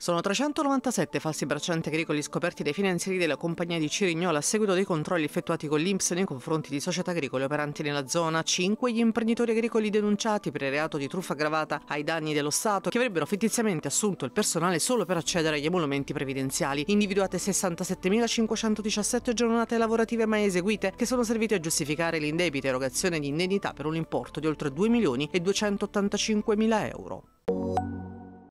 Sono 397 falsi braccianti agricoli scoperti dai finanzieri della compagnia di Cirignola a seguito dei controlli effettuati con l'Inps nei confronti di società agricole operanti nella zona. 5 gli imprenditori agricoli denunciati per il reato di truffa aggravata ai danni dello Stato che avrebbero fittiziamente assunto il personale solo per accedere agli emolumenti previdenziali. Individuate 67.517 giornate lavorative mai eseguite che sono servite a giustificare l'indebita erogazione di indennità per un importo di oltre 2 milioni e 285 mila euro.